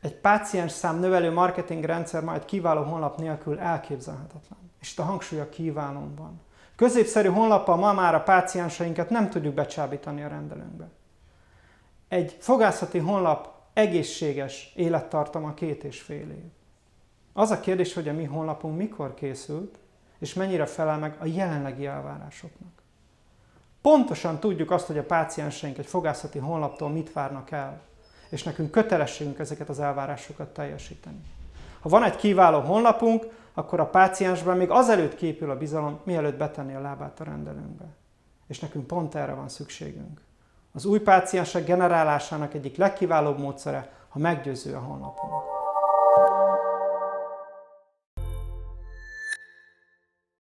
Egy páciens szám növelő marketing rendszer majd kiváló honlap nélkül elképzelhetetlen. És itt a hangsúly a kiválón van. Középszerű honlappal ma már a pácienseinket nem tudjuk becsábítani a rendelőnkbe. Egy fogászati honlap egészséges élettartama két és fél év. Az a kérdés, hogy a mi honlapunk mikor készült, és mennyire felel meg a jelenlegi elvárásoknak. Pontosan tudjuk azt, hogy a pácienseink egy fogászati honlaptól mit várnak el és nekünk kötelességünk ezeket az elvárásokat teljesíteni. Ha van egy kiváló honlapunk, akkor a páciensben még azelőtt képül a bizalom, mielőtt betenni a lábát a rendelőnkbe. És nekünk pont erre van szükségünk. Az új páciensek generálásának egyik legkiválóbb módszere, ha meggyőző a honlapunk.